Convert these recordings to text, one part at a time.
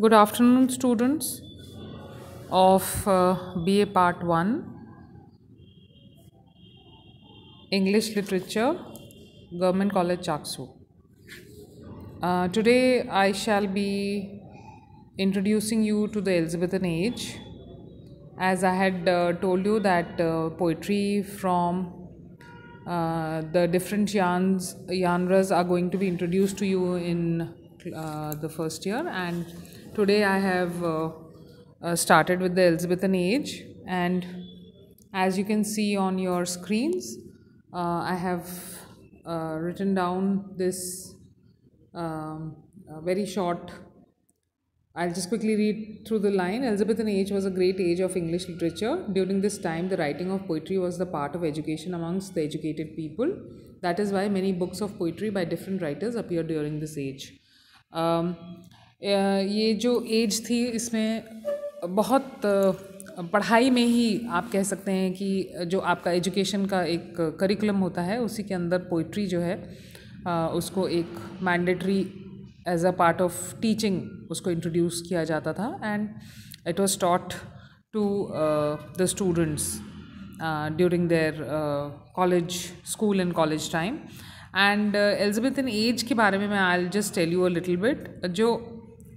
Good afternoon, students of uh, BA Part 1 English Literature, Government College Chaksu. Uh, today, I shall be introducing you to the Elizabethan age. As I had uh, told you, that uh, poetry from uh, the different genres, genres are going to be introduced to you in uh, the first year, and today I have uh, uh, started with the Elizabethan age and as you can see on your screens uh, I have uh, written down this um, very short I'll just quickly read through the line. Elizabethan age was a great age of English literature. During this time, the writing of poetry was the part of education amongst the educated people. That is why many books of poetry by different writers appeared during this age. Um, ये जो as थी इसमें बहुत पढ़ाई में ही आप कह सकते हैं कि जो आपका एजुकेशन का एक करिकुलम होता है उसी के अंदर पोइट्री जो है उसको एक mandatory as a part of teaching उसको इंट्रोड्यूस किया जाता था and it was taught to the students during their college school and college time and Elizabethan age के बारे में मैं I just tell you a little bit जो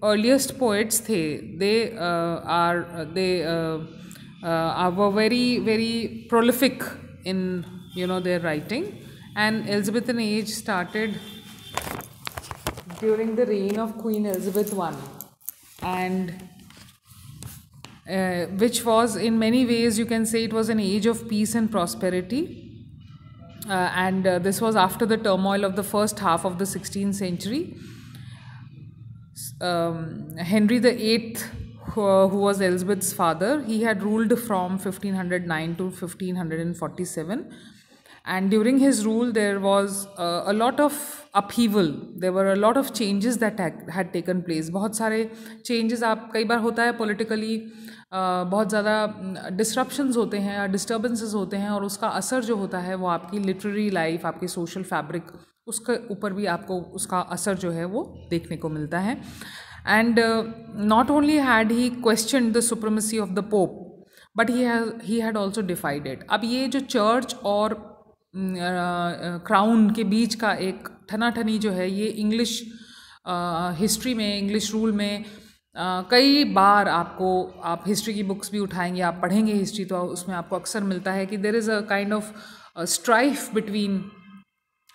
earliest poets they uh, are uh, they uh, uh, were very very prolific in you know their writing and elizabethan age started during the reign of queen elizabeth i and uh, which was in many ways you can say it was an age of peace and prosperity uh, and uh, this was after the turmoil of the first half of the 16th century Henry the eighth who was Elizabeth's father he had ruled from fifteen hundred nine to fifteen hundred and forty seven and during his rule there was a lot of upheaval there were a lot of changes that had taken place बहुत सारे changes आप कई बार होता है politically uh, बहुत ज़्यादा disruptions mm, होते हैं डिस्टर्बेंसेज होते हैं और उसका असर जो होता है वो आपकी लिटरेरी लाइफ आपके सोशल फैब्रिक उसके ऊपर भी आपको उसका असर जो है वो देखने को मिलता है and not only had he question the supremacy of the pope but he he had also defied अब ये जो चर्च और क्राउन mm, uh, uh के बीच का एक ठनाठनी जो है ये इंग्लिश हिस्ट्री uh, में इंग्लिश रूल में Uh, कई बार आपको आप हिस्ट्री की बुक्स भी उठाएंगे आप पढ़ेंगे हिस्ट्री तो उसमें आपको अक्सर मिलता है कि there is a kind of strife between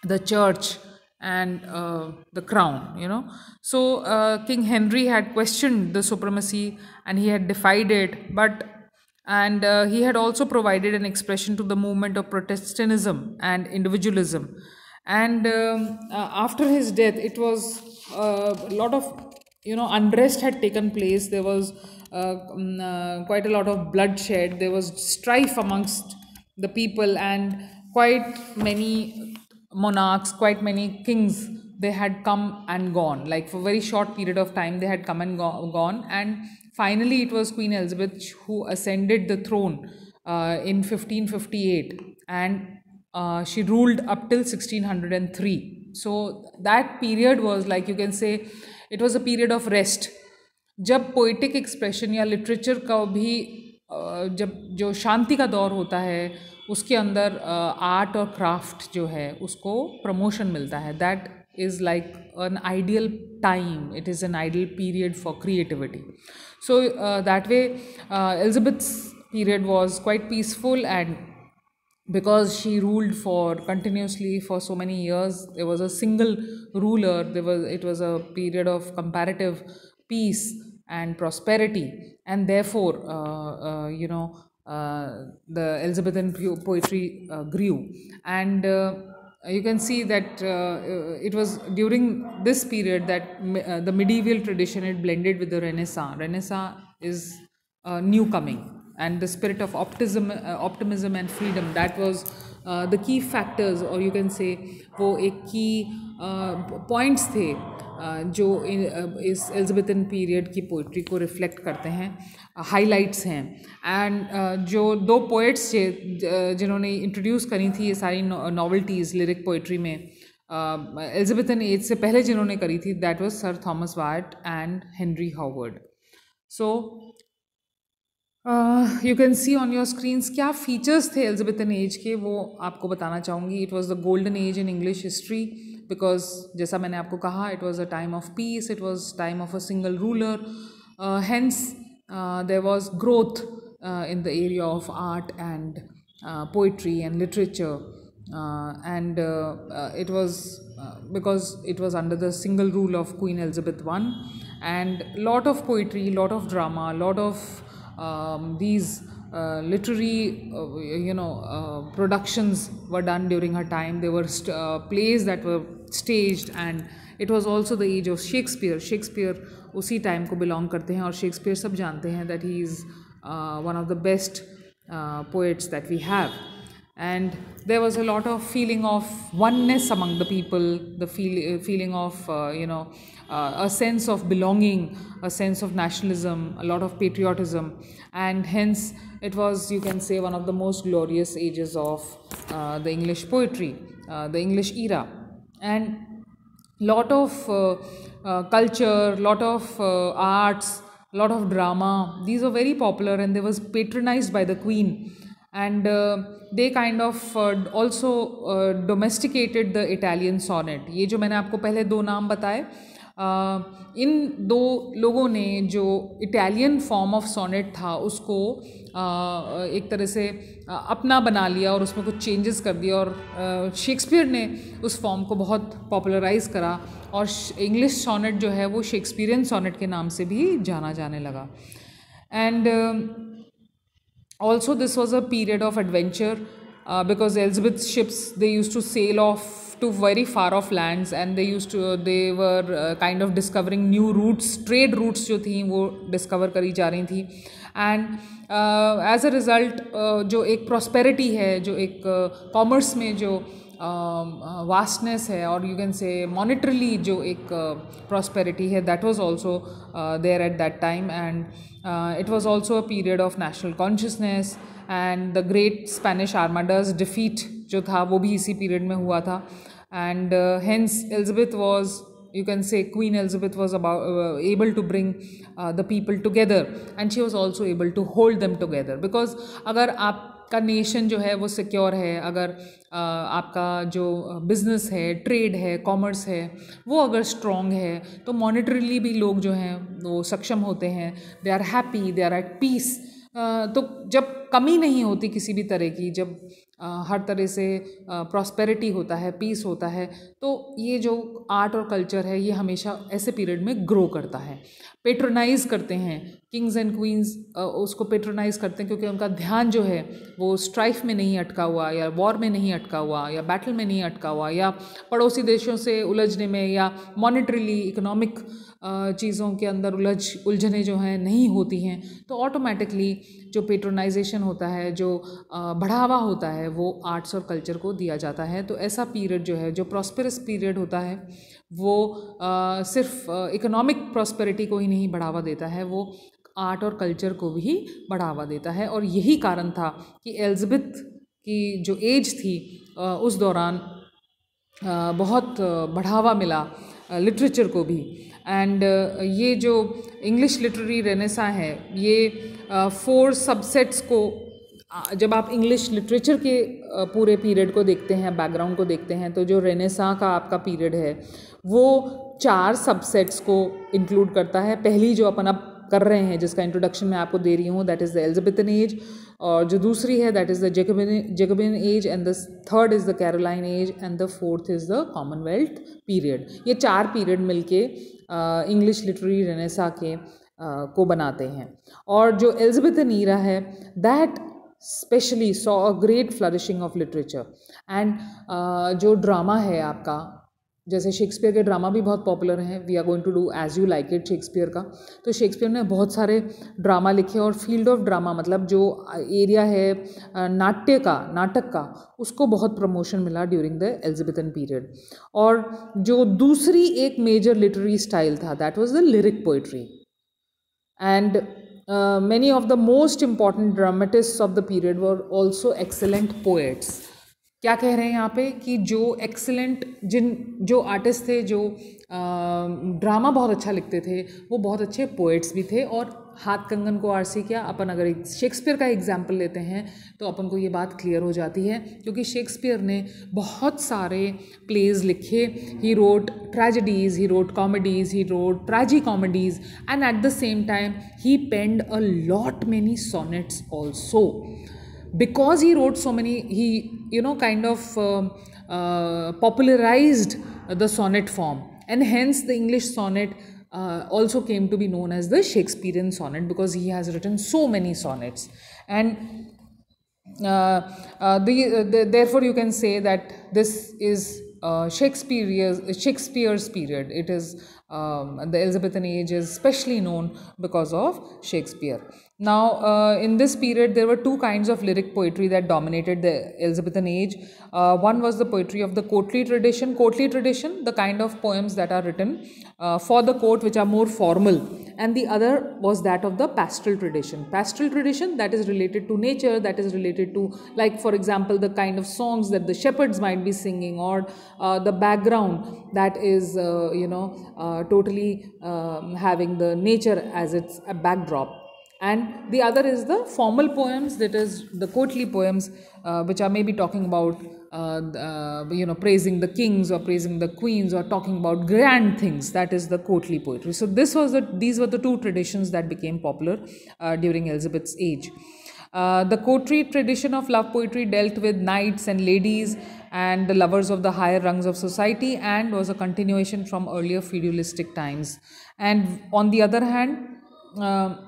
the church and uh, the crown you know so uh, king henry had questioned the supremacy and he had defied it but and uh, he had also provided an expression to the movement of protestantism and individualism and um, uh, after his death it was uh, a lot of you know unrest had taken place there was uh, um, quite a lot of bloodshed there was strife amongst the people and quite many monarchs, quite many kings, they had come and gone. Like for a very short period of time, they had come and go- gone. And finally, it was Queen Elizabeth who ascended the throne uh, in 1558. And uh, she ruled up till 1603. So that period was like you can say it was a period of rest. जब poetic expression या literature का भी जब जो शांति का दौर होता है उसके अंदर आर्ट और क्राफ्ट जो है उसको प्रमोशन मिलता है that is like an ideal time it is an ideal period for creativity so that way Elizabeth period was quite peaceful and because she ruled for continuously for so many years there was a single ruler there was it was a period of comparative peace and prosperity and therefore uh, uh, you know uh, the elizabethan poetry uh, grew and uh, you can see that it was during this period that the medieval tradition had blended with the renaissance renaissance is new coming and the spirit of optimism optimism and freedom that was the key factors, or you can say, वो एक key points थे जो इन इस Elizabethan period की poetry को reflect करते हैं हाइलाइट्स हैं एंड जो दो पोइट्स थे जिन्होंने इंट्रोड्यूस करी थी ये सारी नॉवल्टीज़ लिरिक पोइट्री में एल्जबेथन एज से पहले जिन्होंने करी थी that was sir Thomas Wyatt and Henry Howard so you can see on your screens क्या फीचर्स थे एल्जबेथन एज के वो आपको बताना चाहूँगी it was the golden age in English history because जैसा मैंने आपको कहा it was a time of peace it was time of a single ruler hence there was growth in the area of art and poetry and literature and it was uh, uh, uh, because it was under the single rule of queen elizabeth i and lot of poetry lot of drama lot of um, these literary you know productions were done during her time there were plays that were staged and it was also the age of Shakespeare. Shakespeare, उसी time को belong करते Shakespeare और Shakespeare सब जानते हैं that he is one of the best poets that we have. and there was a lot of feeling of oneness among the people the feel, uh, feeling of uh, you know uh, a sense of belonging a sense of nationalism a lot of patriotism and hence it was you can say one of the most glorious ages of uh, the english poetry uh, the english era and lot of uh, uh, culture lot of uh, arts lot of drama these were very popular and they was patronized by the queen and uh, they kind of uh, also uh, domesticated the italian sonnet ये जो मैंने आपको पहले दो नाम बताए इन दो लोगों ने जो इटालियन फॉर्म ऑफ सोनेट था उसको एक तरह से अपना बना लिया और उसमें कुछ चेंजेस कर दिया और शेक्सपियर ने उस फॉर्म को बहुत पॉपुलराइज करा और इंग्लिश सोनेट जो है वो शेक्सपियरियन सोनेट के नाम से भी जाना जाने लगा and also this was a period of adventure because Elizabeth ships they used to sail off to very far off lands and they used to they were uh, kind of discovering new routes trade routes jo thi wo discover kari ja rahi thi and uh, as a result uh, jo prosperity hai jo ek commerce mein um, jo uh, vastness hai or you can say monetarily jo ek prosperity hai that was also there at that time and it was also a period of national consciousness and the great spanish armada's defeat जो था वो भी इसी period में हुआ था and hence Elizabeth was you can say queen elizabeth was about able to bring the people together and she was also able to hold them together because अगर आप अगर आपका नेशन जो है वो सिक्योर है अगर uh, आपका जो बिजनेस uh, है ट्रेड है कॉमर्स है वो अगर स्ट्रॉन्ग है तो मॉनिटरीली भी लोग जो हैं वो सक्षम होते हैं they are happy they are at peace तो जब कमी नहीं होती किसी भी तरह की जब हर तरह से प्रॉस्पेरिटी होता है पीस होता है तो ये जो आर्ट और कल्चर है ये हमेशा ऐसे पीरियड में ग्रो करता है पेट्रोनाइज़ करते हैं किंग्स एंड क्वींस उसको पेट्रोनाइज करते हैं क्योंकि उनका ध्यान जो है वो स्ट्राइफ में नहीं अटका हुआ या वॉर में नहीं अटका हुआ या बैटल में नहीं अटका हुआ या पड़ोसी देशों से उलझने में या मॉनिटरीली इकोनॉमिक चीज़ों के अंदर उलझ उलझने जो हैं नहीं होती हैं तो ऑटोमेटिकली जो पेट्रोनाइजेशन होता है जो बढ़ावा होता है वो आर्ट्स और कल्चर को दिया जाता है तो ऐसा पीरियड जो है जो प्रॉस्पेरस पीरियड होता है वो आ, सिर्फ इकोनॉमिक प्रॉस्पेरिटी को ही नहीं बढ़ावा देता है वो आर्ट और कल्चर को भी बढ़ावा देता है और यही कारण था कि एल्जबिथ की जो एज थी उस दौरान बहुत बढ़ावा मिला लिटरेचर को भी एंड ये जो इंग्लिश लिटरेरी रेनेसा है ये फोर सबसेट्स को जब आप इंग्लिश लिटरेचर के पूरे पीरियड को देखते हैं बैकग्राउंड को देखते हैं तो जो रेनेसा का आपका पीरियड है वो चार सबसेट्स को इंक्लूड करता है पहली जो अपन अब कर रहे हैं जिसका इंट्रोडक्शन मैं आपको दे रही हूँ that is the Elizabethan age और जो दूसरी है that is the Jacobean Jacobean age and the third is the Caroline age and the fourth is the Commonwealth period ये चार पीरियड मिलके इंग्लिश लिटरेरी रेनेसा के Uh, को बनाते हैं और जो एलिजबेथन ईरा है that specially saw a great flourishing of literature and जो ड्रामा है आपका जैसे शेक्सपियर के ड्रामा भी बहुत पॉपुलर हैं we are going to do as you like it Shakespeare का तो शेक्सपियर ने बहुत सारे ड्रामा लिखे और फील्ड ऑफ ड्रामा मतलब जो एरिया है नाट्य का नाटक का उसको बहुत प्रमोशन मिला ड्यूरिंग द एलिजबेथन पीरियड और जो दूसरी एक मेजर लिटरेरी स्टाइल था that was the lyric poetry and many of the most important dramatist of the period were also excellent poets क्या कह रहे हैं यहाँ पे कि जो एक्सेलेंट जिन जो आर्टिस्ट थे जो ड्रामा बहुत अच्छा लिखते थे वो बहुत अच्छे पोइट्स भी थे और हाथ कंगन को आरसी किया अपन अगर शेक्सपियर का एग्जाम्पल लेते हैं तो अपन को ये बात क्लियर हो जाती है क्योंकि शेक्सपियर ने बहुत सारे प्लेज लिखे he wrote tragedies he wrote comedies he wrote tragicomedies and at the same time he penned a lot many sonnets also because he wrote so many he you know kind of uh, uh, popularized the sonnet form and hence the english sonnet uh, also came to be known as the shakespearean sonnet because he has written so many sonnets and uh, uh the, uh, the, therefore you can say that this is shakespeare's shakespeare's period it is um, the elizabethan age is especially known because of shakespeare now, uh, in this period, there were two kinds of lyric poetry that dominated the Elizabethan age. Uh, one was the poetry of the courtly tradition. Courtly tradition, the kind of poems that are written uh, for the court, which are more formal. And the other was that of the pastoral tradition. Pastoral tradition that is related to nature, that is related to, like, for example, the kind of songs that the shepherds might be singing or uh, the background that is, uh, you know, uh, totally um, having the nature as its backdrop and the other is the formal poems that is the courtly poems uh, which are maybe talking about uh, uh, you know praising the kings or praising the queens or talking about grand things that is the courtly poetry so this was the these were the two traditions that became popular uh, during elizabeth's age uh, the courtly tradition of love poetry dealt with knights and ladies and the lovers of the higher rungs of society and was a continuation from earlier feudalistic times and on the other hand um,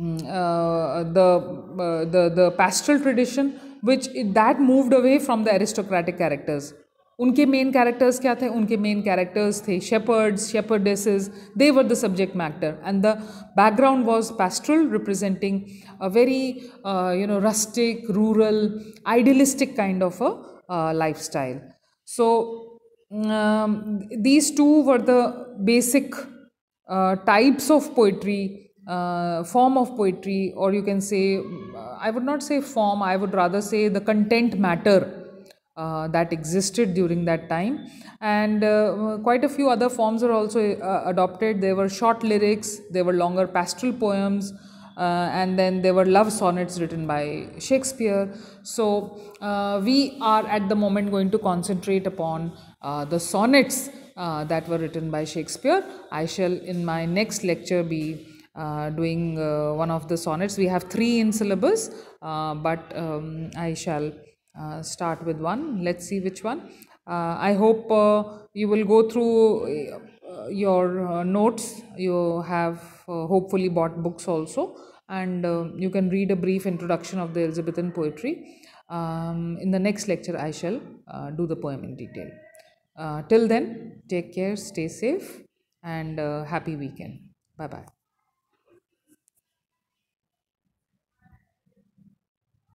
uh, the, uh, the, the pastoral tradition which that moved away from the aristocratic characters उनके main characters क्या थे उनके main characters थे shepherds shepherdesses they were the subject matter and the background was pastoral representing a very you know rustic rural idealistic kind of a lifestyle so these two were the basic types of poetry uh, form of poetry, or you can say, uh, I would not say form, I would rather say the content matter uh, that existed during that time. And uh, quite a few other forms were also uh, adopted. There were short lyrics, there were longer pastoral poems. Uh, and then there were love sonnets written by Shakespeare. So, we are at the moment going to concentrate upon the sonnets uh, that were written by Shakespeare. I shall, in my next lecture, be uh, doing uh, one of the sonnets. We have three in syllabus, uh, but um, I shall uh, start with one. Let's see which one. Uh, I hope you will go through your notes. You have hopefully bought books also, and um, you can read a brief introduction of the Elizabethan poetry. Um, in the next lecture, I shall do the poem in detail. till then, take care, stay safe, and happy weekend. Bye bye.